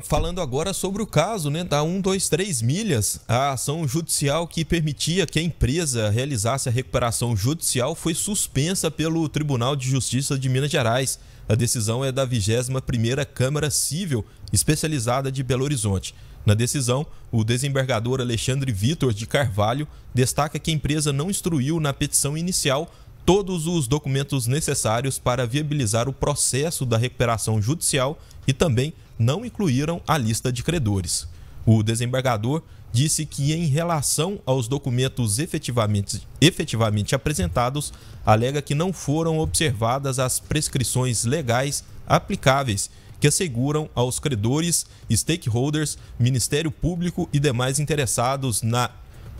Falando agora sobre o caso né, da 123 Milhas, a ação judicial que permitia que a empresa realizasse a recuperação judicial foi suspensa pelo Tribunal de Justiça de Minas Gerais. A decisão é da 21ª Câmara Civil, especializada de Belo Horizonte. Na decisão, o desembargador Alexandre Vitor de Carvalho destaca que a empresa não instruiu na petição inicial todos os documentos necessários para viabilizar o processo da recuperação judicial e também não incluíram a lista de credores. O desembargador disse que, em relação aos documentos efetivamente, efetivamente apresentados, alega que não foram observadas as prescrições legais aplicáveis que asseguram aos credores, stakeholders, Ministério Público e demais interessados na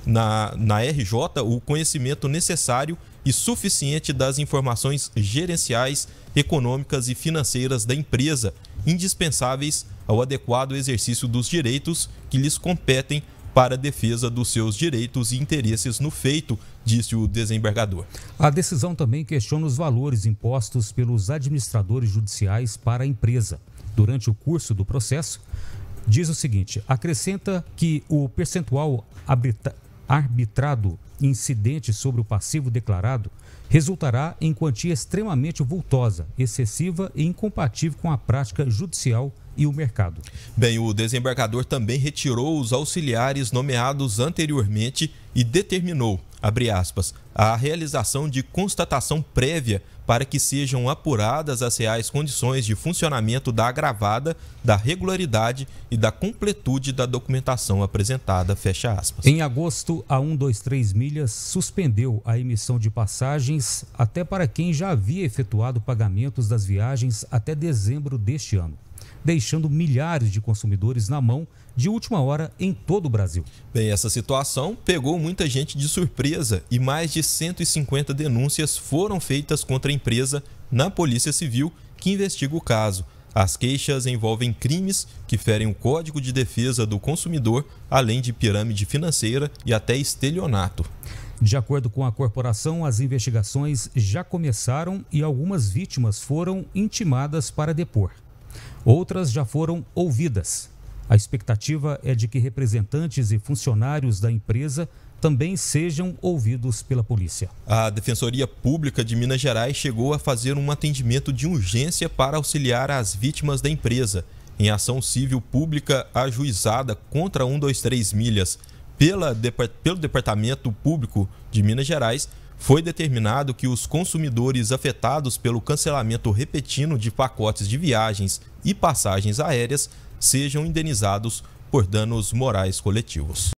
na, na RJ o conhecimento necessário e suficiente das informações gerenciais, econômicas e financeiras da empresa, indispensáveis ao adequado exercício dos direitos que lhes competem para a defesa dos seus direitos e interesses no feito, disse o desembargador. A decisão também questiona os valores impostos pelos administradores judiciais para a empresa. Durante o curso do processo, diz o seguinte: acrescenta que o percentual arbitrado incidente sobre o passivo declarado resultará em quantia extremamente vultosa, excessiva e incompatível com a prática judicial e o mercado. Bem, o desembargador também retirou os auxiliares nomeados anteriormente e determinou abre aspas, a realização de constatação prévia para que sejam apuradas as reais condições de funcionamento da agravada, da regularidade e da completude da documentação apresentada, fecha aspas. Em agosto, a 123 Milhas suspendeu a emissão de passagens até para quem já havia efetuado pagamentos das viagens até dezembro deste ano deixando milhares de consumidores na mão de última hora em todo o Brasil. Bem, essa situação pegou muita gente de surpresa e mais de 150 denúncias foram feitas contra a empresa na Polícia Civil, que investiga o caso. As queixas envolvem crimes que ferem o Código de Defesa do Consumidor, além de pirâmide financeira e até estelionato. De acordo com a corporação, as investigações já começaram e algumas vítimas foram intimadas para depor. Outras já foram ouvidas. A expectativa é de que representantes e funcionários da empresa também sejam ouvidos pela polícia. A Defensoria Pública de Minas Gerais chegou a fazer um atendimento de urgência para auxiliar as vítimas da empresa em ação civil pública ajuizada contra 123 milhas pela, pelo Departamento Público de Minas Gerais foi determinado que os consumidores afetados pelo cancelamento repetido de pacotes de viagens e passagens aéreas sejam indenizados por danos morais coletivos.